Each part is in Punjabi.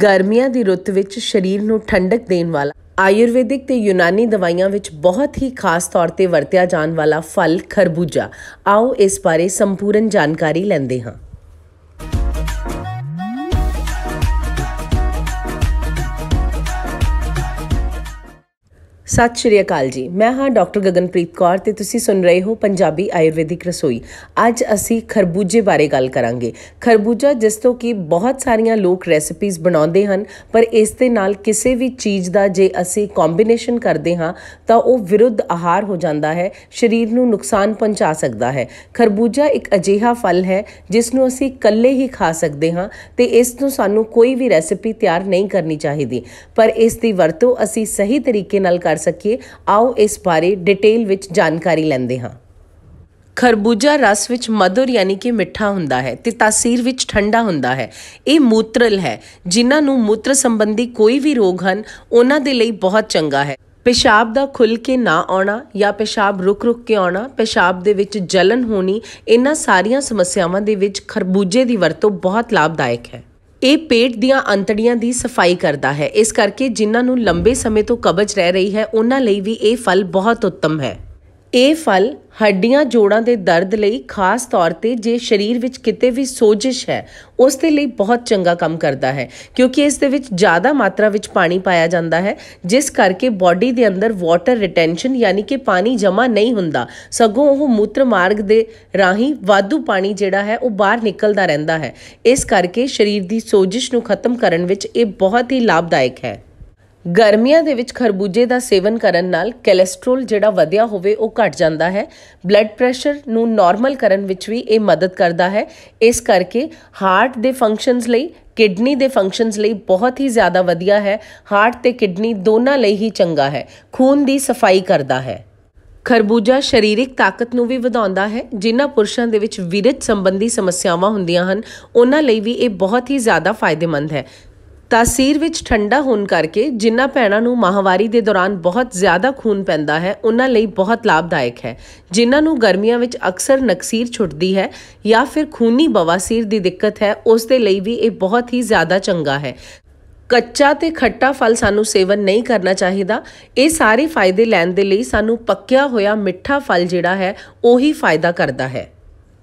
ਗਰਮੀਆਂ ਦੀ ਰੁੱਤ ਵਿੱਚ ਸਰੀਰ ਨੂੰ ਠੰਡਕ ਦੇਣ ਵਾਲਾ ਆਯੁਰਵੈਦਿਕ ਤੇ ਯੂਨਾਨੀ ਦਵਾਈਆਂ ਵਿੱਚ ਬਹੁਤ ਹੀ ਖਾਸ ਤੌਰ ਤੇ ਵਰਤਿਆ ਜਾਣ ਵਾਲਾ ਫਲ ਖਰਬੂਜਾ ਆਓ ਇਸ ਬਾਰੇ ਸੰਪੂਰਨ ਜਾਣਕਾਰੀ ਲੈਂਦੇ ਹਾਂ ਸਤਿ ਸ਼੍ਰੀ ਅਕਾਲ ਜੀ ਮੈਂ ਹਾਂ ਡਾਕਟਰ ਗਗਨਪ੍ਰੀਤ ਕੌਰ ਤੇ ਤੁਸੀਂ ਸੁਣ ਰਹੇ ਹੋ ਪੰਜਾਬੀ ਆਯੁਰਵੈਦਿਕ ਰਸੋਈ ਅੱਜ ਅਸੀਂ ਖਰਬੂਜੇ ਬਾਰੇ ਗੱਲ ਕਰਾਂਗੇ ਖਰਬੂਜਾ ਜਿਸ ਤੋਂ ਕਿ ਬਹੁਤ ਸਾਰੀਆਂ ਲੋਕ ਰੈਸਪੀਜ਼ ਬਣਾਉਂਦੇ ਹਨ ਪਰ ਇਸ ਦੇ ਨਾਲ ਕਿਸੇ ਵੀ ਚੀਜ਼ ਦਾ ਜੇ ਅਸੀਂ ਕੰਬੀਨੇਸ਼ਨ ਕਰਦੇ ਹਾਂ ਤਾਂ ਉਹ ਵਿਰੁੱਧ ਆਹਾਰ ਹੋ ਜਾਂਦਾ ਹੈ ਸਰੀਰ ਨੂੰ ਨੁਕਸਾਨ ਪਹੁੰਚਾ ਸਕਦਾ ਹੈ ਖਰਬੂਜਾ ਇੱਕ ਅਜੀਹਾ ਫਲ ਹੈ ਜਿਸ ਨੂੰ ਅਸੀਂ ਇਕੱਲੇ ਹੀ ਖਾ ਸਕਦੇ ਹਾਂ ਤੇ ਇਸ ਨੂੰ ਸਾਨੂੰ ਕੋਈ ਵੀ ਰੈਸਪੀ ਤਿਆਰ ਨਹੀਂ ਕਰਨੀ ਚਾਹੀਦੀ ਪਰ ਇਸ ਦੀ ਵਰਤੋਂ ਅਸੀਂ ਸਹੀ ਤਰੀਕੇ ਨਾਲ ਕਰ ਸਕੀਏ ਆਓ ਇਸ ਬਾਰੇ ਡਿਟੇਲ ਵਿੱਚ ਜਾਣਕਾਰੀ ਲੈਂਦੇ ਹਾਂ ਖਰਬੂਜਾ ਰਸ ਵਿੱਚ ਮਧੁਰ ਯਾਨੀ ਕਿ ਮਿੱਠਾ ਹੁੰਦਾ ਹੈ ਤੇ ਤਾਸੀਰ ਵਿੱਚ ਠੰਡਾ ਹੁੰਦਾ ਹੈ ਇਹ ਮੂਤਰਲ ਹੈ ਜਿਨ੍ਹਾਂ ਨੂੰ ਮੂਤਰ ਸੰਬੰਧੀ ਕੋਈ ਵੀ ਰੋਗ ਹਨ ਉਹਨਾਂ ਦੇ ਲਈ ਬਹੁਤ ਚੰਗਾ ਹੈ ਪਿਸ਼ਾਬ ਦਾ ਖੁੱਲ ਕੇ ਨਾ ਆਉਣਾ ਜਾਂ ਪਿਸ਼ਾਬ ਰੁਕ-ਰੁਕ ਕੇ ਆਉਣਾ ਪਿਸ਼ਾਬ ਦੇ ਵਿੱਚ ਜਲਨ ਹੋਣੀ ਇਹਨਾਂ ਸਾਰੀਆਂ ਸਮੱਸਿਆਵਾਂ ਦੇ ਵਿੱਚ ਖਰਬੂਜੇ ਦੀ ਵਰਤੋਂ ਬਹੁਤ ਲਾਭਦਾਇਕ ਹੈ ਇਹ ਪੇਟ ਦੀਆਂ ਅੰਤੜੀਆਂ ਦੀ ਸਫਾਈ ਕਰਦਾ ਹੈ ਇਸ ਕਰਕੇ ਜਿਨ੍ਹਾਂ ਨੂੰ ਲੰਬੇ ਸਮੇਂ ਤੋਂ ਕਬਜ਼ ਰਹਿ ਰਹੀ ਹੈ ਉਹਨਾਂ ਲਈ ਵੀ ਇਹ ਫਲ ਬਹੁਤ ਉੱਤਮ ਹੈ ਇਹ ਫਲ ਹੱਡੀਆਂ ਜੋੜਾਂ ਦੇ ਦਰਦ ਲਈ ਖਾਸ ਤੌਰ ਤੇ ਜੇ ਸਰੀਰ ਵਿੱਚ ਕਿਤੇ ਵੀ ਸੋਜਿਸ਼ ਹੈ ਉਸ ਦੇ ਲਈ ਬਹੁਤ ਚੰਗਾ ਕੰਮ ਕਰਦਾ ਹੈ ਕਿਉਂਕਿ ਇਸ ਦੇ ਵਿੱਚ ਜ਼ਿਆਦਾ ਮਾਤਰਾ ਵਿੱਚ ਪਾਣੀ ਪਾਇਆ ਜਾਂਦਾ ਹੈ ਜਿਸ ਕਰਕੇ ਬਾਡੀ ਦੇ ਅੰਦਰ ਵਾਟਰ ਰਿਟੈਂਸ਼ਨ ਯਾਨੀ ਕਿ ਪਾਣੀ ਜਮ੍ਹਾਂ ਨਹੀਂ ਹੁੰਦਾ ਸਗੋਂ ਉਹ ਮੂਤਰ ਮਾਰਗ ਦੇ ਰਾਹੀਂ ਵਾਧੂ ਪਾਣੀ ਜਿਹੜਾ ਹੈ ਉਹ ਬਾਹਰ ਨਿਕਲਦਾ ਰਹਿੰਦਾ ਹੈ ਇਸ ਕਰਕੇ ਸਰੀਰ ਦੀ ਸੋਜਿਸ਼ ਨੂੰ ਖਤਮ ਕਰਨ ਵਿੱਚ ਇਹ ਬਹੁਤ ਹੀ ਲਾਭਦਾਇਕ ਹੈ ਗਰਮੀਆਂ ਦੇ ਵਿੱਚ ਖਰਬੂਜੇ ਦਾ ਸੇਵਨ ਕਰਨ ਨਾਲ ਕੋਲੇਸਟ੍ਰੋਲ ਜਿਹੜਾ ਵਧਿਆ ਹੋਵੇ ਉਹ ਘਟ ਜਾਂਦਾ ਹੈ ਬਲੱਡ ਪ੍ਰੈਸ਼ਰ ਨੂੰ ਨਾਰਮਲ ਕਰਨ ਵਿੱਚ ਵੀ ਇਹ ਮਦਦ ਕਰਦਾ ਹੈ ਇਸ ਕਰਕੇ ਹਾਰਟ ਦੇ ਫੰਕਸ਼ਨਸ ਲਈ ਕਿਡਨੀ ਦੇ ਫੰਕਸ਼ਨਸ ਲਈ ਬਹੁਤ ਹੀ ਜ਼ਿਆਦਾ ਵਧੀਆ ਹੈ ਹਾਰਟ ਤੇ ਕਿਡਨੀ ਦੋਨਾਂ ਲਈ ਹੀ ਚੰਗਾ ਹੈ ਖੂਨ ਦੀ ਸਫਾਈ ਕਰਦਾ ਹੈ ਖਰਬੂਜਾ ਸਰੀਰਕ ਤਾਕਤ ਨੂੰ ਵੀ ਵਧਾਉਂਦਾ ਹੈ ਜਿਨ੍ਹਾਂ ਪੁਰਸ਼ਾਂ ਦੇ ਵਿੱਚ ਵਿਰਜ ਸੰਬੰਧੀ ਸਮੱਸਿਆਵਾਂ ਹੁੰਦੀਆਂ ਹਨ ਉਹਨਾਂ ਲਈ ਵੀ ਇਹ ਬਹੁਤ ਹੀ ਜ਼ਿਆਦਾ ਫਾਇਦੇਮੰਦ ਹੈ ਤਾਸੀਰ ਵਿੱਚ ਠੰਡਾ ਹੋਣ ਕਰਕੇ ਜਿਨ੍ਹਾਂ ਭੈਣਾਂ ਨੂੰ ਮਾਹਵਾਰੀ ਦੇ ਦੌਰਾਨ ਬਹੁਤ ਜ਼ਿਆਦਾ ਖੂਨ ਪੈਂਦਾ ਹੈ ਉਹਨਾਂ ਲਈ ਬਹੁਤ ਲਾਭਦਾਇਕ ਹੈ ਜਿਨ੍ਹਾਂ ਨੂੰ ਗਰਮੀਆਂ ਵਿੱਚ ਅਕਸਰ ਨਕਸੀਰ ਛੁੱਟਦੀ ਹੈ ਜਾਂ ਫਿਰ ਖੂਨੀ ਬਵਾਸੀਰ ਦੀ ਦਿੱਕਤ ਹੈ ਉਸ ਦੇ ਲਈ ਵੀ ਇਹ ਬਹੁਤ ਹੀ ਜ਼ਿਆਦਾ ਚੰਗਾ ਹੈ ਕੱਚਾ ਤੇ ਖੱਟਾ ਫਲ ਸਾਨੂੰ ਸੇਵਨ ਨਹੀਂ ਕਰਨਾ ਚਾਹੀਦਾ ਇਹ ਸਾਰੇ ਫਾਇਦੇ ਲੈਣ ਦੇ ਲਈ ਸਾਨੂੰ ਪੱਕਿਆ ਹੋਇਆ ਮਿੱਠਾ ਫਲ ਜਿਹੜਾ ਹੈ ਉਹੀ ਫਾਇਦਾ ਕਰਦਾ ਹੈ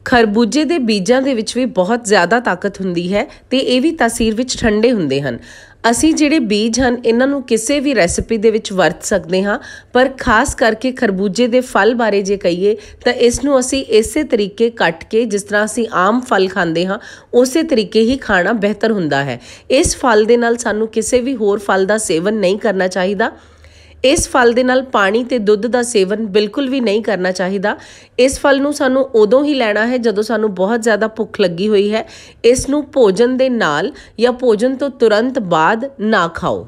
ਖਰਬੂਜੇ ਦੇ ਬੀਜਾਂ ਦੇ ਵਿੱਚ ਵੀ ਬਹੁਤ ਜ਼ਿਆਦਾ ਤਾਕਤ ਹੁੰਦੀ ਹੈ ਤੇ ਇਹ ਵੀ ਤਾਸੀਰ ਵਿੱਚ ਠੰਡੇ ਹੁੰਦੇ ਹਨ ਅਸੀਂ ਜਿਹੜੇ ਬੀਜ ਹਨ ਇਹਨਾਂ ਨੂੰ ਕਿਸੇ ਵੀ ਰੈਸਿਪੀ ਦੇ ਵਿੱਚ ਵਰਤ ਸਕਦੇ ਹਾਂ ਪਰ ਖਾਸ ਕਰਕੇ ਖਰਬੂਜੇ ਦੇ ਫਲ ਬਾਰੇ ਜੇ ਕਹੀਏ ਤਾਂ ਇਸ ਨੂੰ ਅਸੀਂ ਇਸੇ ਤਰੀਕੇ ਕੱਟ ਕੇ ਜਿਸ ਤਰ੍ਹਾਂ ਅਸੀਂ ਆਮ ਫਲ ਖਾਂਦੇ ਹਾਂ ਉਸੇ ਤਰੀਕੇ ਹੀ ਖਾਣਾ ਬਿਹਤਰ ਹੁੰਦਾ ਹੈ ਇਸ ਫਲ ਦੇ ਨਾਲ ਸਾਨੂੰ ਕਿਸੇ ਵੀ ਹੋਰ ਫਲ ਦਾ ਸੇਵਨ ਨਹੀਂ ਕਰਨਾ ਚਾਹੀਦਾ ਇਸ ਫਲ ਦੇ ਨਾਲ ਪਾਣੀ ਤੇ ਦੁੱਧ ਦਾ ਸੇਵਨ ਬਿਲਕੁਲ ਵੀ ਨਹੀਂ ਕਰਨਾ ਚਾਹੀਦਾ ਇਸ ਫਲ ਨੂੰ ਸਾਨੂੰ ਉਦੋਂ ਹੀ ਲੈਣਾ ਹੈ ਜਦੋਂ ਸਾਨੂੰ ਬਹੁਤ ਜ਼ਿਆਦਾ ਭੁੱਖ ਲੱਗੀ ਹੋਈ ਹੈ ਇਸ ਨੂੰ ਭੋਜਨ ਦੇ ਨਾਲ ਜਾਂ ਭੋਜਨ ਤੋਂ ਤੁਰੰਤ ਬਾਅਦ ਨਾ ਖਾਓ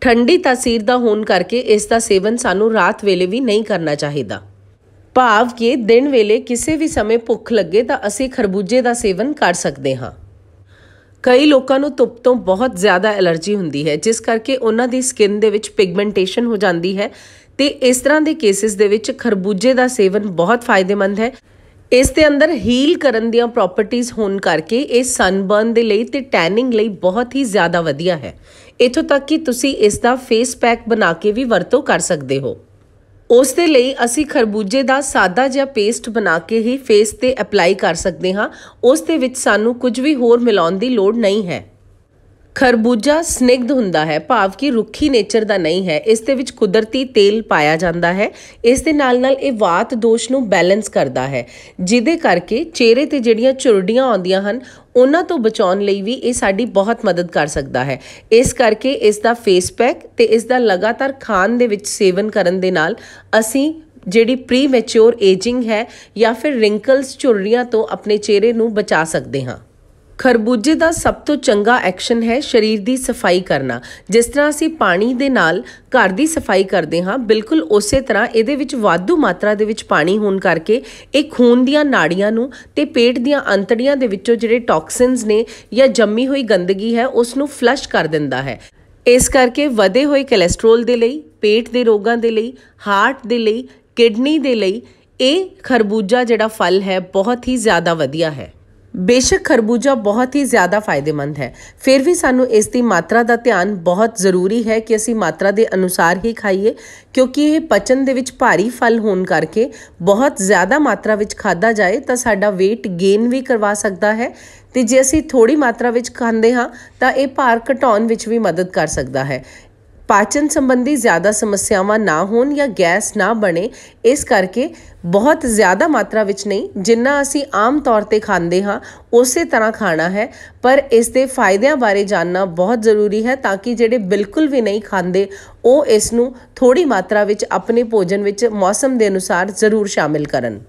ਠੰਡੀ ਤਾਸੀਰ ਦਾ ਹੋਣ ਕਰਕੇ ਇਸ ਦਾ ਸੇਵਨ ਸਾਨੂੰ ਰਾਤ ਵੇਲੇ ਵੀ ਨਹੀਂ ਕਰਨਾ ਚਾਹੀਦਾ ਭਾਵ ਕਿ ਦਿਨ ਵੇਲੇ ਕਿਸੇ ਵੀ ਸਮੇਂ ਭੁੱਖ ਲੱਗੇ ਤਾਂ ਅਸੀਂ ਖਰਬੂਜੇ ਦਾ ਸੇਵਨ ਕਰ ਸਕਦੇ ਹਾਂ ਕਈ ਲੋਕਾਂ ਨੂੰ ਧੁੱਪ ਤੋਂ ਬਹੁਤ ਜ਼ਿਆਦਾ ਅਲਰਜੀ ਹੁੰਦੀ ਹੈ ਜਿਸ ਕਰਕੇ ਉਹਨਾਂ ਦੀ ਸਕਿਨ ਦੇ ਵਿੱਚ ਪਿਗਮੈਂਟੇਸ਼ਨ ਹੋ ਜਾਂਦੀ ਹੈ ਤੇ ਇਸ ਤਰ੍ਹਾਂ ਦੇ ਕੇਸਿਸ ਦੇ ਵਿੱਚ ਖਰਬੂਜੇ ਦਾ ਸੇਵਨ ਬਹੁਤ ਫਾਇਦੇਮੰਦ ਹੈ ਇਸ ਦੇ ਅੰਦਰ ਹੀਲ ਕਰਨ ਦੀਆਂ ਪ੍ਰੋਪਰਟੀਆਂ ਹੋਣ ਕਰਕੇ ਇਹ ਸਨਬਰਨ ਦੇ ਲਈ ਤੇ ਟੈਨਿੰਗ ਲਈ ਬਹੁਤ ਹੀ ਜ਼ਿਆਦਾ ਵਧੀਆ ਹੈ ਇਥੋਂ ਤੱਕ ਕਿ ਤੁਸੀਂ ਇਸ ਦਾ ਫੇਸ ਪੈਕ ਬਣਾ ਕੇ ਵੀ ਵਰਤੋਂ ਕਰ ਸਕਦੇ ਹੋ ਉਸ ਦੇ ਲਈ ਅਸੀਂ ਖਰਬੂਜੇ ਦਾ ਸਾਦਾ ਜਿਹਾ ਪੇਸਟ ਬਣਾ ਕੇ ਹੀ ਫੇਸ ਤੇ ਅਪਲਾਈ ਕਰ ਸਕਦੇ ਹਾਂ ਉਸ ਦੇ ਵਿੱਚ ਸਾਨੂੰ ਕੁਝ ਵੀ ਹੋਰ ਮਿਲਾਉਣ ਦੀ ਲੋੜ ਨਹੀਂ ਹੈ ਖਰਬੂਜਾ ਸਨਿਗਧ ਹੁੰਦਾ ਹੈ ਭਾਵ ਕਿ ਰੁੱਖੀ ਨੇਚਰ ਦਾ ਨਹੀਂ ਹੈ ਇਸ ਦੇ ਵਿੱਚ ਕੁਦਰਤੀ ਤੇਲ ਪਾਇਆ ਜਾਂਦਾ ਹੈ ਇਸ ਦੇ ਨਾਲ ਨਾਲ ਇਹ ਵਾਤ ਦੋਸ਼ ਨੂੰ ਬੈਲੈਂਸ ਕਰਦਾ ਹੈ ਜਿਹਦੇ ਕਰਕੇ ਚਿਹਰੇ ਤੇ ਜਿਹੜੀਆਂ ਚੁਰੜੀਆਂ ਆਉਂਦੀਆਂ ਹਨ ਉਹਨਾਂ ਤੋਂ ਬਚਾਉਣ ਲਈ ਵੀ ਇਹ ਸਾਡੀ ਬਹੁਤ ਮਦਦ ਕਰ ਸਕਦਾ ਹੈ ਇਸ ਕਰਕੇ ਇਸ ਦਾ ਫੇਸ ਪੈਕ ਤੇ ਇਸ ਦਾ ਲਗਾਤਾਰ ਖਾਣ ਦੇ ਵਿੱਚ ਸੇਵਨ ਕਰਨ ਦੇ ਨਾਲ ਅਸੀਂ ਜਿਹੜੀ ਪ੍ਰੀ ਮੈਚੁਰ ਏਜਿੰਗ ਹੈ ਜਾਂ ਫਿਰ ਰਿੰਕਲਸ ਝੁਰੜੀਆਂ ਤੋਂ ਆਪਣੇ ਚਿਹਰੇ ਨੂੰ ਬਚਾ ਸਕਦੇ ਹਾਂ ਖਰਬੂਜੇ ਦਾ ਸਭ ਤੋਂ ਚੰਗਾ ਐਕਸ਼ਨ ਹੈ ਸਰੀਰ ਦੀ ਸਫਾਈ ਕਰਨਾ ਜਿਸ ਤਰ੍ਹਾਂ ਅਸੀਂ ਪਾਣੀ ਦੇ ਨਾਲ ਘਰ ਦੀ ਸਫਾਈ ਕਰਦੇ ਹਾਂ ਬਿਲਕੁਲ ਉਸੇ ਤਰ੍ਹਾਂ ਇਹਦੇ ਵਿੱਚ ਵਾਧੂ ਮਾਤਰਾ ਦੇ ਵਿੱਚ ਪਾਣੀ ਹੋਣ ਕਰਕੇ ਇਹ ਖੂਨ ਦੀਆਂ ਨਾੜੀਆਂ ਨੂੰ ਤੇ ਪੇਟ ਦੀਆਂ ਅੰਤੜੀਆਂ ਦੇ ਵਿੱਚੋਂ ਜਿਹੜੇ ਟੌਕਸਿਨਸ ਨੇ ਜਾਂ ਜੰਮੀ ਹੋਈ ਗੰਦਗੀ ਹੈ ਉਸ ਨੂੰ ਫਲਸ਼ ਕਰ ਦਿੰਦਾ ਹੈ ਇਸ ਕਰਕੇ ਵਧੇ ਹੋਏ ਕੋਲੇਸਟ੍ਰੋਲ ਦੇ ਲਈ ਪੇਟ ਦੇ ਰੋਗਾਂ ਦੇ ਲਈ ਹਾਰਟ ਦੇ ਲਈ ਕਿਡਨੀ ਦੇ ਲਈ ਇਹ ਖਰਬੂਜਾ ਜਿਹੜਾ ਫਲ ਹੈ ਬਹੁਤ ਹੀ ਜ਼ਿਆਦਾ ਵਧੀਆ ਹੈ ਬੇਸ਼ੱਕ ਖਰਬੂਜਾ ਬਹੁਤ ਹੀ ਜ਼ਿਆਦਾ ਫਾਇਦੇਮੰਦ ਹੈ ਫਿਰ ਵੀ ਸਾਨੂੰ ਇਸ ਦੀ ਮਾਤਰਾ ਦਾ ਧਿਆਨ ਬਹੁਤ ਜ਼ਰੂਰੀ ਹੈ ਕਿ ਅਸੀਂ ਮਾਤਰਾ ਦੇ ਅਨੁਸਾਰ ਹੀ ਖਾਈਏ ਕਿਉਂਕਿ ਇਹ ਪਚਨ ਦੇ ਵਿੱਚ ਭਾਰੀ ਫਲ ਹੋਣ ਕਰਕੇ ਬਹੁਤ ਜ਼ਿਆਦਾ ਮਾਤਰਾ ਵਿੱਚ ਖਾਦਾ ਜਾਏ ਤਾਂ ਸਾਡਾ weight gain ਵੀ ਕਰਵਾ ਸਕਦਾ ਹੈ ਤੇ ਜੇ ਅਸੀਂ ਥੋੜੀ ਮਾਤਰਾ ਵਿੱਚ ਖਾਂਦੇ ਹਾਂ ਤਾਂ ਇਹ ਭਾਰ ਘਟਾਉਣ ਵਿੱਚ ਵੀ ਮਦਦ ਕਰ ਸਕਦਾ ਹੈ ਪਾਚਨ ਸੰਬੰਧੀ ਜ਼ਿਆਦਾ ਸਮੱਸਿਆਵਾਂ ਨਾ ਹੋਣ ਜਾਂ ਗੈਸ ਨਾ ਬਣੇ ਇਸ ਕਰਕੇ ਬਹੁਤ ਜ਼ਿਆਦਾ ਮਾਤਰਾ ਵਿੱਚ ਨਹੀਂ ਜਿੰਨਾ ਅਸੀਂ ਆਮ ਤੌਰ ਤੇ ਖਾਂਦੇ ਹਾਂ ਉਸੇ ਤਰ੍ਹਾਂ ਖਾਣਾ ਹੈ ਪਰ ਇਸ ਦੇ ਫਾਇਦਿਆਂ ਬਾਰੇ ਜਾਨਣਾ ਬਹੁਤ ਜ਼ਰੂਰੀ ਹੈ ਤਾਂ ਕਿ ਜਿਹੜੇ ਬਿਲਕੁਲ ਵੀ ਨਹੀਂ ਖਾਂਦੇ ਉਹ ਇਸ ਨੂੰ ਥੋੜੀ ਮਾਤਰਾ ਵਿੱਚ ਆਪਣੇ ਭੋਜਨ ਵਿੱਚ ਮੌਸਮ ਦੇ ਅਨੁਸਾਰ ਜ਼ਰੂਰ ਸ਼ਾਮਿਲ ਕਰਨ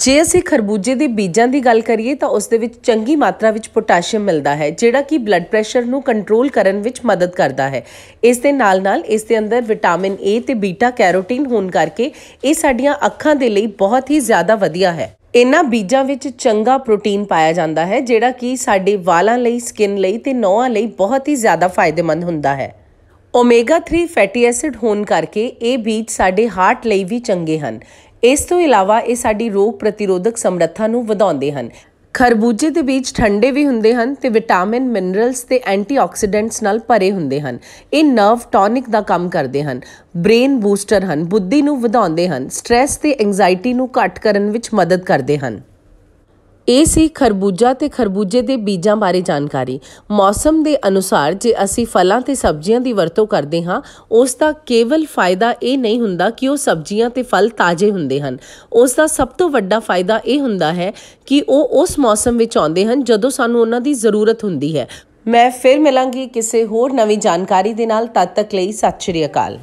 ਜੇ ਅਸੀਂ ਖਰਬੂਜੇ ਦੇ ਬੀਜਾਂ ਦੀ ਗੱਲ ਕਰੀਏ ਤਾਂ ਉਸ ਦੇ ਵਿੱਚ ਚੰਗੀ ਮਾਤਰਾ ਵਿੱਚ ਪੋਟਾਸ਼ੀਅਮ ਮਿਲਦਾ ਹੈ ਜਿਹੜਾ ਕਿ ਬਲੱਡ ਪ੍ਰੈਸ਼ਰ ਨੂੰ ਕੰਟਰੋਲ ਕਰਨ ਵਿੱਚ ਮਦਦ ਕਰਦਾ ਹੈ ਇਸ ਦੇ ਨਾਲ-ਨਾਲ ਇਸ ਦੇ ਅੰਦਰ ਵਿਟਾਮਿਨ ਏ ਤੇ ਬੀਟਾ ਕੈਰੋਟਿਨ ਹੋਣ ਕਰਕੇ ਇਹ ਸਾਡੀਆਂ ਅੱਖਾਂ ਦੇ ਲਈ ਬਹੁਤ ਹੀ ਜ਼ਿਆਦਾ ਵਧੀਆ ਹੈ ਇਨ੍ਹਾਂ ਬੀਜਾਂ ਵਿੱਚ ਚੰਗਾ ਪ੍ਰੋਟੀਨ ਪਾਇਆ ਜਾਂਦਾ ਹੈ ਜਿਹੜਾ ਕਿ ਸਾਡੇ ਵਾਲਾਂ ਲਈ ਸਕਿਨ ਲਈ ਤੇ ਨਹੁੰਾਂ ਲਈ ਬਹੁਤ ਹੀ ਜ਼ਿਆਦਾ ਫਾਇਦੇਮੰਦ ਹੁੰਦਾ ਹੈ ਓਮੇਗਾ 3 ਫੈਟੀ ਐਸਿਡ ਹੋਣ ਕਰਕੇ ਇਹ ਬੀਜ ਸਾਡੇ ਹਾਰਟ ਲਈ ਵੀ ਚੰਗੇ ਹਨ ਇਸ ਤੋਂ ਇਲਾਵਾ ਇਹ ਸਾਡੀ ਰੋਗ ਪ੍ਰਤੀਰੋਧਕ ਸਮਰੱਥਾ ਨੂੰ ਵਧਾਉਂਦੇ ਹਨ ਖਰਬੂਜੇ ਦੇ ਬੀਜ ਠੰਡੇ ਵੀ ਹੁੰਦੇ ਹਨ ਤੇ ਵਿਟਾਮਿਨ ਮਿਨਰਲਸ ਤੇ ਐਂਟੀਆਕਸੀਡੈਂਟਸ ਨਾਲ ਭਰੇ ਹੁੰਦੇ ਹਨ ਇਹ ਨਰਵ ਟੌਨਿਕ ਦਾ ਕੰਮ ਕਰਦੇ ਹਨ ਬ੍ਰੇਨ ਬੂਸਟਰ ਹਨ ਬੁੱਧੀ ਨੂੰ ਵਧਾਉਂਦੇ ਹਨ ਸਟ्रेस ਤੇ ਐਂਗਜ਼ਾਇਟੀ ਨੂੰ ਘਟ ਕਰਨ ਵਿੱਚ ਮਦਦ ਕਰਦੇ ਹਨ ਇਹ ਸੀ ਖਰਬੂਜਾ ਤੇ ਖਰਬੂਜੇ ਦੇ ਬੀਜਾਂ ਬਾਰੇ ਜਾਣਕਾਰੀ ਮੌਸਮ ਦੇ ਅਨੁਸਾਰ ਜੇ ਅਸੀਂ ਫਲਾਂ ਤੇ ਸਬਜ਼ੀਆਂ ਦੀ ਵਰਤੋਂ ਕਰਦੇ ਹਾਂ ਉਸ ਦਾ ਕੇਵਲ ਫਾਇਦਾ ਇਹ ਨਹੀਂ ਹੁੰਦਾ ਕਿ ਉਹ ਸਬਜ਼ੀਆਂ ਤੇ ਫਲ ਤਾਜ਼ੇ ਹੁੰਦੇ ਹਨ ਉਸ ਦਾ ਸਭ ਤੋਂ ਵੱਡਾ ਫਾਇਦਾ ਇਹ ਹੁੰਦਾ ਹੈ ਕਿ ਉਹ ਉਸ ਮੌਸਮ ਵਿੱਚ ਆਉਂਦੇ ਹਨ ਜਦੋਂ ਸਾਨੂੰ ਉਹਨਾਂ ਦੀ ਜ਼ਰੂਰਤ ਹੁੰਦੀ ਹੈ ਮੈਂ ਫਿਰ ਮਿਲਾਂਗੀ ਕਿਸੇ ਹੋਰ ਨਵੀਂ ਜਾਣਕਾਰੀ ਦੇ ਨਾਲ ਤਦ ਤੱਕ ਲਈ ਸਤਿ ਸ਼੍ਰੀ ਅਕਾਲ